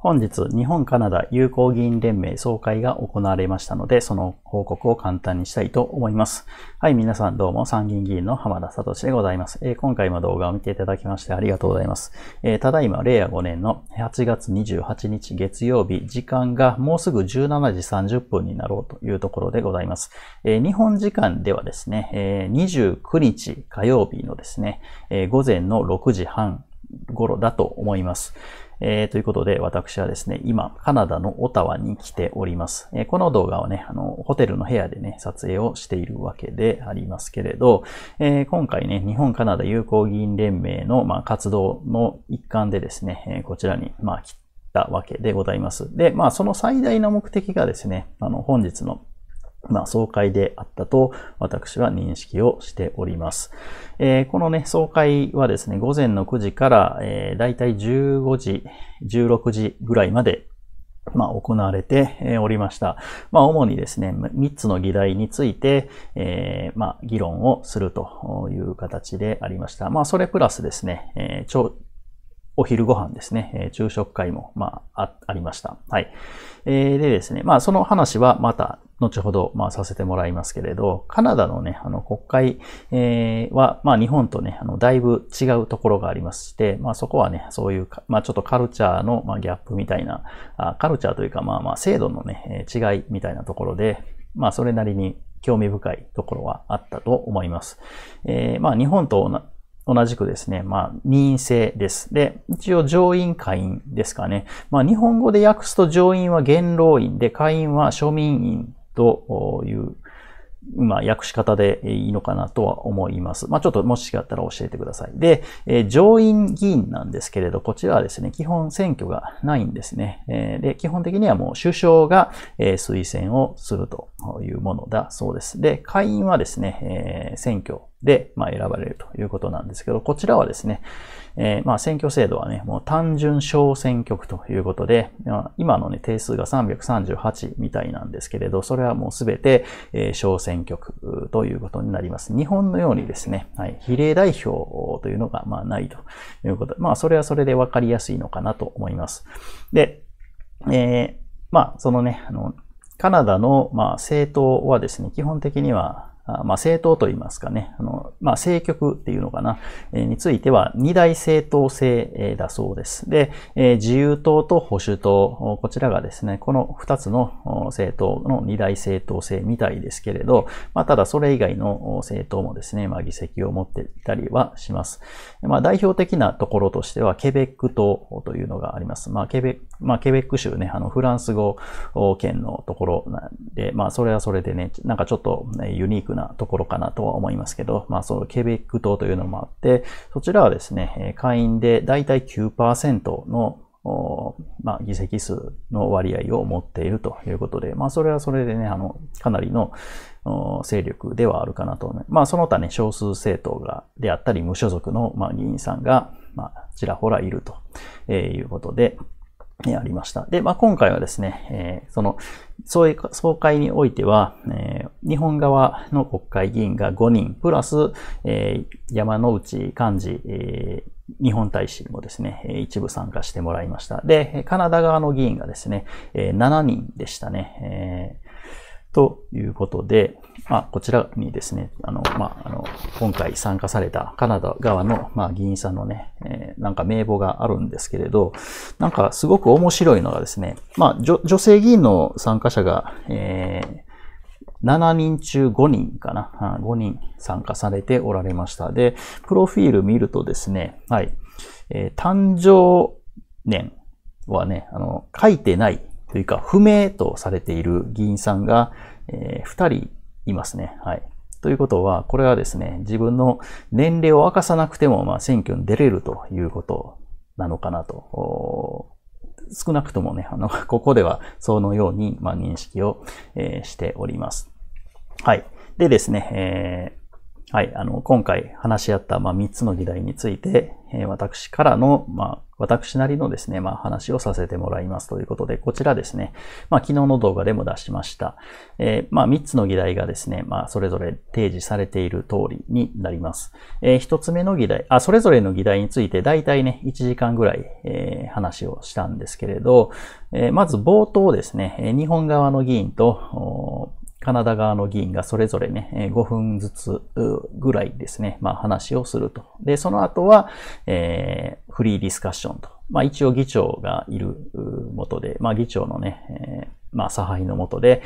本日、日本カナダ友好議員連盟総会が行われましたので、その報告を簡単にしたいと思います。はい、皆さんどうも参議院議員の浜田聡でございます、えー、今回も動画を見ていただきましてありがとうございます。えー、ただいま令和5年の8月28日月曜日、時間がもうすぐ17時30分になろうというところでございます。えー、日本時間ではですね、え29日火曜日のですね、え午前の6時半頃だと思います。えー、ということで、私はですね、今、カナダのオタワに来ております。えー、この動画はね、あの、ホテルの部屋でね、撮影をしているわけでありますけれど、えー、今回ね、日本カナダ友好議員連盟の、まあ、活動の一環でですね、えこちらに、まあ、来たわけでございます。で、まあ、その最大の目的がですね、あの、本日のまあ、総会であったと私は認識をしております。えー、このね、総会はですね、午前の9時から、えー、だいたい15時、16時ぐらいまでまあ、行われておりました。まあ、主にですね、3つの議題について、えー、まあ、議論をするという形でありました。まあ、それプラスですね、えーお昼ご飯ですね、昼食会も、まあ、ありました。はい。えー、でですね、まあ、その話はまた後ほど、まあ、させてもらいますけれど、カナダのね、あの、国会、えー、は、まあ、日本とね、あの、だいぶ違うところがありまして、まあ、そこはね、そういう、まあ、ちょっとカルチャーの、まあ、ギャップみたいな、あカルチャーというか、まあまあ、制度のね、違いみたいなところで、まあ、それなりに興味深いところはあったと思います。えー、まあ、日本と同じくですね、まあ、任制です。で、一応上院会員ですかね。まあ、日本語で訳すと上院は元老院で、会員は庶民院という、まあ、訳し方でいいのかなとは思います。まあ、ちょっともし違ったら教えてください。で、え上院議員なんですけれど、こちらはですね、基本選挙がないんですね。えで、基本的にはもう首相が、え推薦をするというものだそうです。で、下院はですね、え選挙で、まあ、選ばれるということなんですけど、こちらはですね、えー、まあ、選挙制度はね、もう単純小選挙区ということで、今のね、定数が338みたいなんですけれど、それはもうすべて、えー、小選挙区ということになります。日本のようにですね、はい、比例代表というのが、まあ、ないということまあ、それはそれでわかりやすいのかなと思います。で、えー、まあ、そのね、あの、カナダの、まあ、政党はですね、基本的には、まあ、政党といいますかね、あのまあ、政局っていうのかな、えー、については二大政党制、だそうです。で、えー、自由党と保守党、こちらがですね、この二つの政党の二大政党制みたいですけれど、まあ、ただそれ以外の政党もですね、まあ、議席を持っていたりはします。まあ、代表的なところとしては、ケベック党というのがあります。まあ、ケベッまあ、ケベック州ね、あの、フランス語圏のところなんで、まあ、それはそれでね、なんかちょっとユニークなところかなとは思いますけど、まあ、そのケベック島というのもあって、そちらはですね、会員でだいたい9%のまあ、議席数の割合を持っているということで、まあ、それはそれでね、あの、かなりの勢力ではあるかなと思います。まあ、その他ね、少数政党が、であったり、無所属の、まあ、議員さんが、まあ、ちらほらいるということで、えありました。で、まあ、今回はですね、えー、その、総会においては、えー、日本側の国会議員が5人、プラス、えー、山内幹事、え日本大使もですね、一部参加してもらいました。で、カナダ側の議員がですね、7人でしたね。えということで、まあ、こちらにですね、あの、まあ、あの、今回参加されたカナダ側の、まあ、議員さんのね、えー、なんか名簿があるんですけれど、なんかすごく面白いのがですね、まあ、女女性議員の参加者が、えー、7人中5人かな、5人参加されておられました。で、プロフィール見るとですね、はい、えー、誕生年はね、あの、書いてないというか、不明とされている議員さんが、えー、2人いますね。はい。ということは、これはですね、自分の年齢を明かさなくても、まあ、選挙に出れるということなのかなと。少なくともね、あの、ここでは、そのように、まあ、認識を、えー、しております。はい。でですね、えーはい、あの、今回話し合った、まあ、3つの議題について、えー、私からの、まあ、私なりのですね、まあ、話をさせてもらいますということで、こちらですね、まあ、昨日の動画でも出しました。えー、まあ、3つの議題がですね、まあ、それぞれ提示されている通りになります。えー、1つ目の議題、あ、それぞれの議題について、だいたいね、1時間ぐらい、えー、話をしたんですけれど、えー、まず冒頭ですね、日本側の議員と、カナダ側の議員がそれぞれね、5分ずつぐらいですね、まあ話をすると。で、その後は、えー、フリーディスカッションと。まあ一応議長がいるもとで、まあ議長のね、えー、まあ差配のもとで、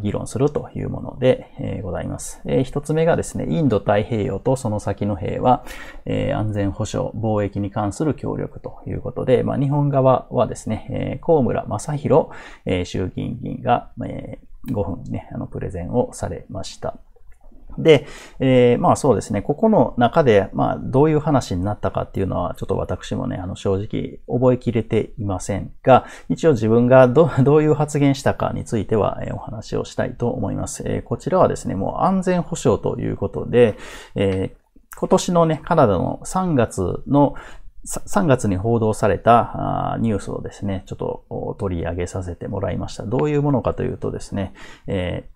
議論するというもので、えー、ございます。えー、一つ目がですね、インド太平洋とその先の平和、えー、安全保障、貿易に関する協力ということで、まあ、日本側はですね、えー、河村正宏、えー、衆議院議員が、えー5分ね、あの、プレゼンをされました。で、えー、まあそうですね、ここの中で、まあどういう話になったかっていうのは、ちょっと私もね、あの正直覚えきれていませんが、一応自分がど どういう発言したかについては、えお話をしたいと思います、えー、こちらはですね、もう安全保障ということで、えー今年のね、カナダの3月の、3月に報道されたニュースをですね、ちょっと取り上げさせてもらいました。どういうものかというとですね、えー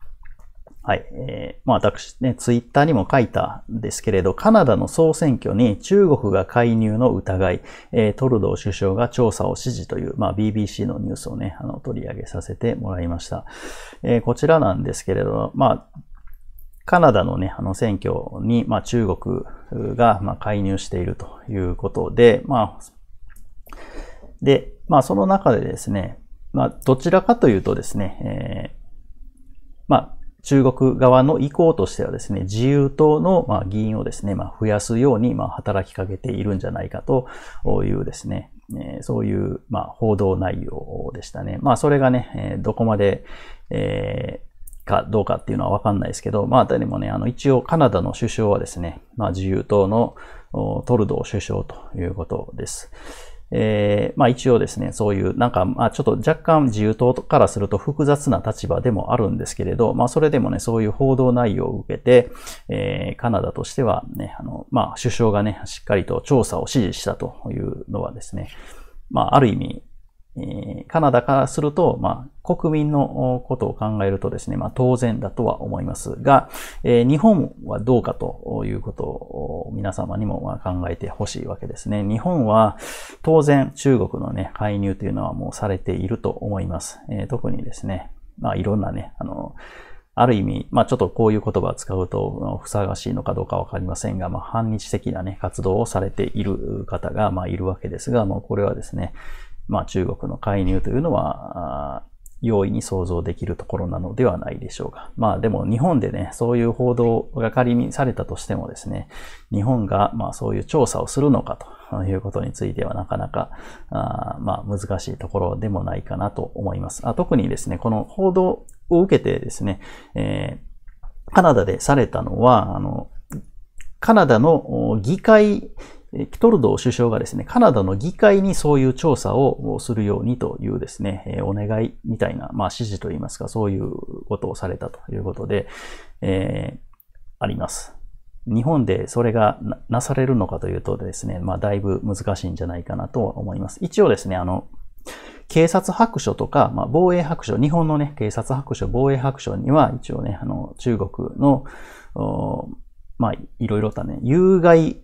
はい。えー、まあ私ね、ツイッターにも書いたんですけれど、カナダの総選挙に中国が介入の疑い、えー、トルドー首相が調査を指示という、まあ BBC のニュースをね、あの取り上げさせてもらいました。えー、こちらなんですけれど、まあ、カナダのね、あの選挙に、まあ中国が、ま介入しているということで、まあ、で、まあ、その中でですね、まあ、どちらかというとですね、えー、まあ、中国側の意向としてはですね、自由党の、ま議員をですね、ま増やすように、ま働きかけているんじゃないかというですね、えそういう、ま報道内容でしたね。まあ、それがね、えどこまで、えーかどうかっていうのはわかんないですけど、まあ、もね、あの、一応カナダの首相はですね、まあ、自由党のトルドー首相ということです。えー、まあ一応ですね、そういう、なんか、まあちょっと若干自由党からすると複雑な立場でもあるんですけれど、まあそれでもね、そういう報道内容を受けて、えー、カナダとしてはね、あの、まあ首相がね、しっかりと調査を指示したというのはですね、まあある意味、カナダからすると、まあ、国民のことを考えるとですね、まあ、当然だとは思いますが、え日本はどうかということを皆様にも考えてほしいわけですね。日本は当然中国のね、介入というのはもうされていると思います。え特にですね、まあ、いろんなね、あの、ある意味、まあちょっとこういう言葉を使うとふさわしいのかどうかわかりませんが、まあ反日的なね、活動をされている方が、まあいるわけですが、もうこれはですね、まあ、中国の介入というのは、容易に想像できるところなのではないでしょうか。まあでも日本でね、そういう報道が仮にされたとしてもですね、日本がまあそういう調査をするのかということについてはなかなかあまあ難しいところでもないかなと思います。あ特にですね、この報道を受けてですね、えー、カナダでされたのは、あの、カナダの議会キトルドー首相がですね、カナダの議会にそういう調査をするようにというですね、お願いみたいな、まあ、指示といいますか、そういうことをされたということで、えー、あります。日本でそれがなされるのかというとですね、まあ、だいぶ難しいんじゃないかなとは思います。一応ですね、あの、警察白書とか、まあ、防衛白書、日本のね、警察白書、防衛白書には、一応ね、あの、中国の、まあ、いろいろとね、有害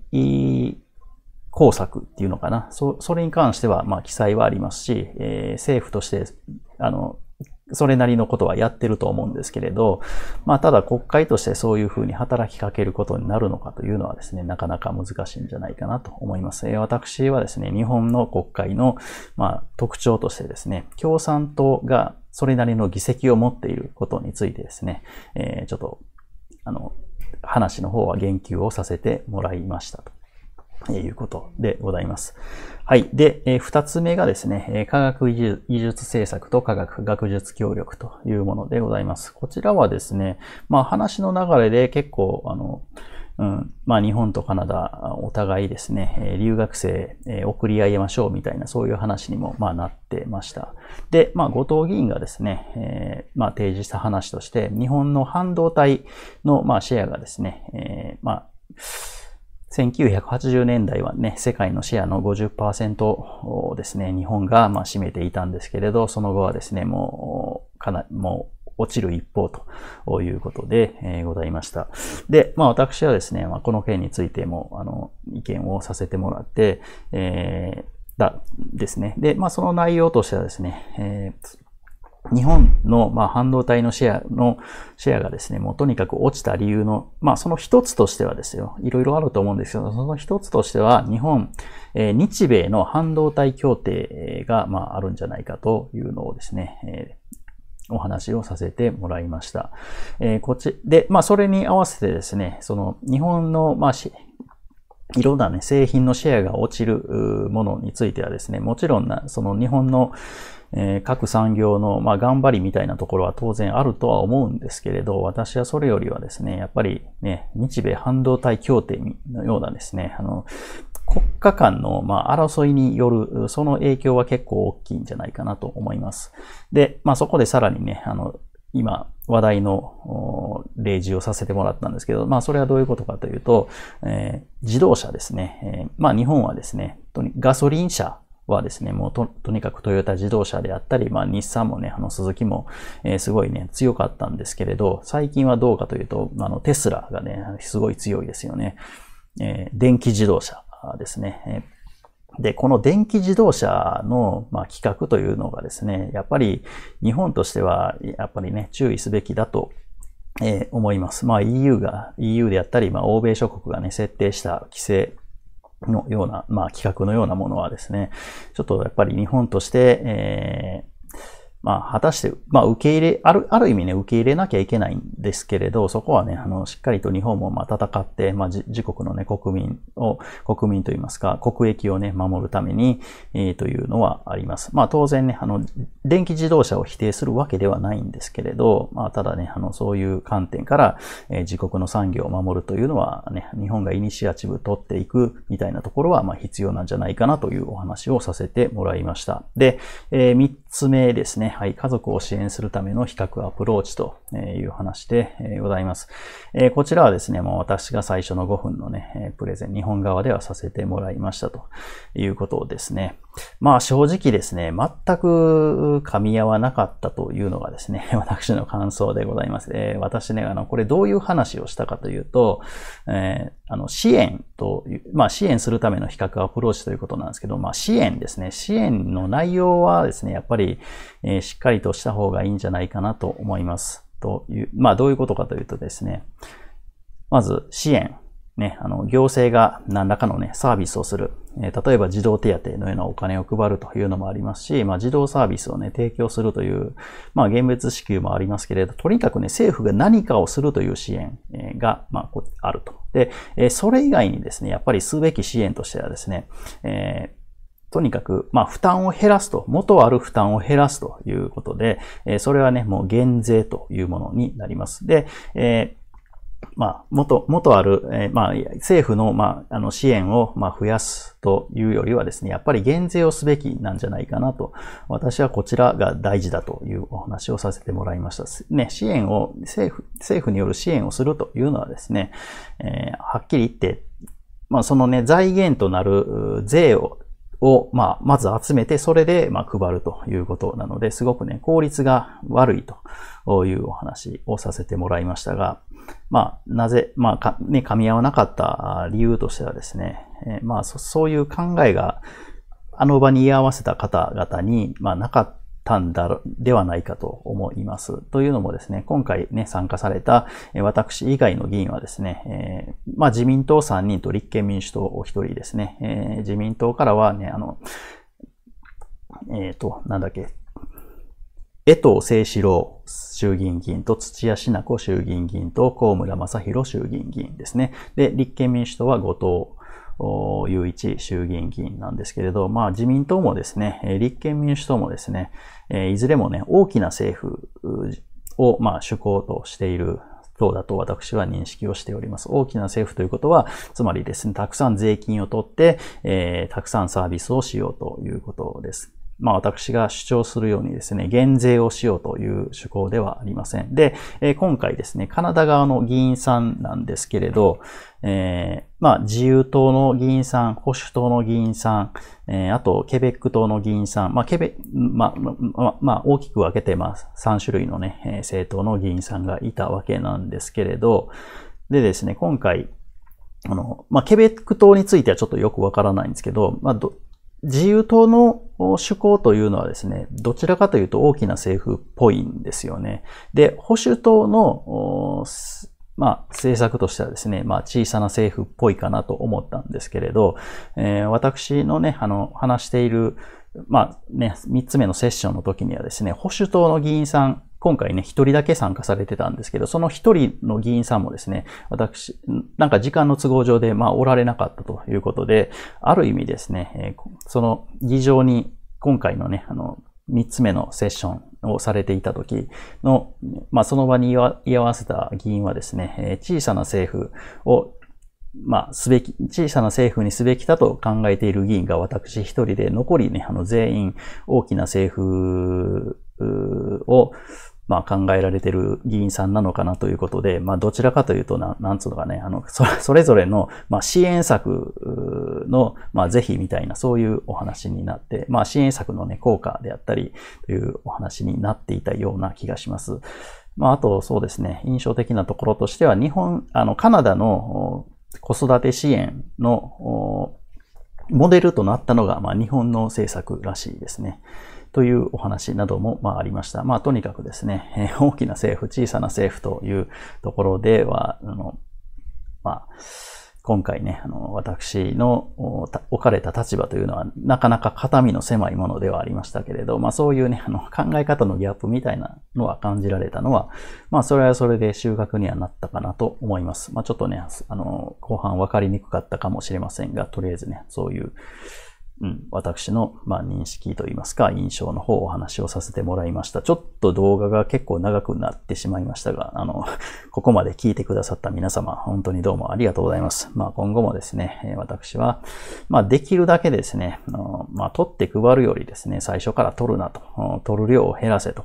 工作っていうのかな。そそれに関しては、まあ、記載はありますし、えー、政府として、あの、それなりのことはやってると思うんですけれど、まあ、ただ国会としてそういうふうに働きかけることになるのかというのはですね、なかなか難しいんじゃないかなと思います。私はですね、日本の国会の、まあ、特徴としてですね、共産党がそれなりの議席を持っていることについてですね、えー、ちょっと、あの、話の方は言及をさせてもらいましたと。ということでございます。はい。で、え二つ目がですね、科学技術政策と科学学術協力というものでございます。こちらはですね、まあ話の流れで結構、あの、うん、まあ日本とカナダお互いですね、留学生送り合いましょうみたいなそういう話にもまあなってました。で、まあ後藤議員がですね、えまあ提示した話として、日本の半導体のまあシェアがですね、えまあ1980年代はね、世界のシェアの50%をですね、日本がま占めていたんですけれど、その後はですね、もう、かなり、もう、落ちる一方ということで、えございました。で、まあ私はですね、まこの件についても、あの、意見をさせてもらって、えー、だですね。で、まあその内容としてはですね、えー日本の、ま半導体のシェアの、シェアがですね、もうとにかく落ちた理由の、まあその一つとしてはですよ、いろいろあると思うんですけど、その一つとしては、日本、え日米の半導体協定が、まああるんじゃないかというのをですね、お話をさせてもらいました。えー、こっち、で、まあ、それに合わせてですね、その、日本の、まあ、いろんなね、製品のシェアが落ちるものについてはですね、もちろんな、その日本の、えー、各産業の、まあ、頑張りみたいなところは当然あるとは思うんですけれど、私はそれよりはですね、やっぱりね、日米半導体協定のようなですね、あの、国家間の、ま争いによる、その影響は結構大きいんじゃないかなと思います。で、まあ、そこでさらにね、あの、今話題の例示をさせてもらったんですけど、まあそれはどういうことかというと、えー、自動車ですね、えー、まあ日本はですね、ガソリン車はですね、もうととにかくトヨタ自動車であったり、まあ、日産もね、あの鈴木も、えー、すごいね、強かったんですけれど、最近はどうかというと、あのテスラがね、すごい強いですよね。えー、電気自動車ですね。えーで、この電気自動車の、まあ、企画というのがですね、やっぱり日本としては、やっぱりね、注意すべきだと、えー、思います。まあ EU が、EU であったり、まあ欧米諸国がね、設定した規制のような、まあ企画のようなものはですね、ちょっとやっぱり日本として、えーまあ、果たして、まあ、受け入れ、ある、ある意味ね、受け入れなきゃいけないんですけれど、そこはね、あの、しっかりと日本も、まあ、戦って、まあ、自国のね、国民を、国民といいますか、国益をね、守るために、えー、というのはあります。まあ、当然ね、あの、電気自動車を否定するわけではないんですけれど、まあ、ただね、あの、そういう観点から、えー、自国の産業を守るというのは、ね、日本がイニシアチブ取っていくみたいなところは、まあ、必要なんじゃないかなというお話をさせてもらいました。で、えー、三つ目ですね。はい。家族を支援するための比較アプローチという話でございます。えこちらはですね、もう私が最初の5分のね、プレゼン、日本側ではさせてもらいましたということですね。まあ正直ですね、全く噛み合わなかったというのがですね、私の感想でございます。えー、私ね、あの、これどういう話をしたかというと、えー、あの、支援という、まあ支援するための比較アプローチということなんですけど、まあ支援ですね、支援の内容はですね、やっぱり、えー、しっかりとした方がいいんじゃないかなと思います。という、まあどういうことかというとですね、まず支援。ね、あの、行政が何らかのね、サービスをする。えー、例えば児童手当のようなお金を配るというのもありますし、まあ児童サービスをね、提供するという、まあ現別支給もありますけれど、とにかくね、政府が何かをするという支援が、まあ、あると。で、えー、それ以外にですね、やっぱりすべき支援としてはですね、えーとにかく、まあ、負担を減らすと、元ある負担を減らすということで、えそれはね、もう減税というものになります。で、えまあ、元、元ある、えまあ、政府の、まあ、あの、支援を、まあ、増やすというよりはですね、やっぱり減税をすべきなんじゃないかなと、私はこちらが大事だというお話をさせてもらいました。ね、支援を、政府、政府による支援をするというのはですね、えー、はっきり言って、まあ、そのね、財源となる税をを、まあ、まず集めて、それで、ま配るということなので、すごくね、効率が悪いというお話をさせてもらいましたが、まあ、なぜ、まあ、ね、噛み合わなかった理由としてはですね、えまあ、そういう考えが、あの場に居合わせた方々に、まあ、なかったたんだではないかと思います。というのもですね、今回ね、参加された私以外の議員はですね、えー、まあ自民党3人と立憲民主党お一人ですね、えー、自民党からはね、あの、えっ、ー、と、なんだっけ、江藤聖志郎衆議院議員と土屋品子衆議院議員と高村正宏衆議院議員ですね。で、立憲民主党は後藤雄一衆議院議員なんですけれど、まあ自民党もですね、立憲民主党もですね、いずれもね、大きな政府を、まあ、主行としている党だと私は認識をしております。大きな政府ということは、つまりですね、たくさん税金を取って、えー、たくさんサービスをしようということです。まあ私が主張するようにですね、減税をしようという趣向ではありません。で、え今回ですね、カナダ側の議員さんなんですけれど、えー、まあ自由党の議員さん、保守党の議員さん、えー、あとケベック党の議員さん、まあケベ、まあ、まあ、まあ、大きく分けてまあ3種類のね、政党の議員さんがいたわけなんですけれど、でですね、今回、あの、まあ、ケベック党についてはちょっとよくわからないんですけど、まあ、ど、自由党の趣向というのはですね、どちらかというと大きな政府っぽいんですよね。で、保守党の、まあ、政策としてはですね、まあ、小さな政府っぽいかなと思ったんですけれど、えー、私のね、あの、話している、まあね、3つ目のセッションの時にはですね、保守党の議員さん今回ね、一人だけ参加されてたんですけど、その一人の議員さんもですね、私、なんか時間の都合上で、まあ、おられなかったということで、ある意味ですね、その議場に今回のね、あの、三つ目のセッションをされていた時の、まあ、その場に居合わせた議員はですね、小さな政府をまあ、すべき、小さな政府にすべきだと考えている議員が私一人で、残りね、あの、全員、大きな政府を、まあ、考えられてる議員さんなのかなということで、まあ、どちらかというとな、なんつうのかね、あの、それぞれの、まあ、支援策の、まあ、是非みたいな、そういうお話になって、まあ、支援策のね、効果であったり、というお話になっていたような気がします。まあ、あと、そうですね、印象的なところとしては、日本、あの、カナダの子育て支援のモデルとなったのが、まあ、日本の政策らしいですね。というお話なども、まあ、ありました。まあ、とにかくですね、え 大きな政府、小さな政府というところでは、あの、まあ、今回ね、あの、私の置かれた立場というのは、なかなか肩身の狭いものではありましたけれど、まあそういうね、あの、考え方のギャップみたいなのは感じられたのは、まあそれはそれで収穫にはなったかなと思います。まあちょっとね、あの、後半分かりにくかったかもしれませんが、とりあえずね、そういう、うん、私の、まあ、認識といいますか、印象の方をお話をさせてもらいました。ちょっと動画が結構長くなってしまいましたが、あの、ここまで聞いてくださった皆様、本当にどうもありがとうございます。まあ、今後もですね、私は、まあ、できるだけですね、あのまあ、取って配るよりですね、最初から取るなと、取る量を減らせと、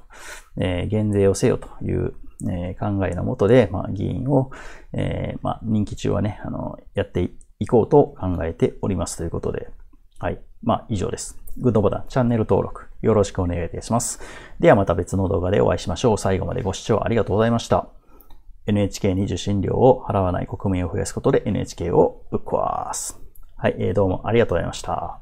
えー、減税をせよという、えー、考えのもとで、まあ、議員を、えー、まあ、任期中はね、あの、やっていこうと考えておりますということで、はい。まあ、以上です。グッドボタン、チャンネル登録、よろしくお願いいたします。ではまた別の動画でお会いしましょう。最後までご視聴ありがとうございました。NHK に受信料を払わない国民を増やすことで NHK をぶっ壊す。はい、えー、どうもありがとうございました。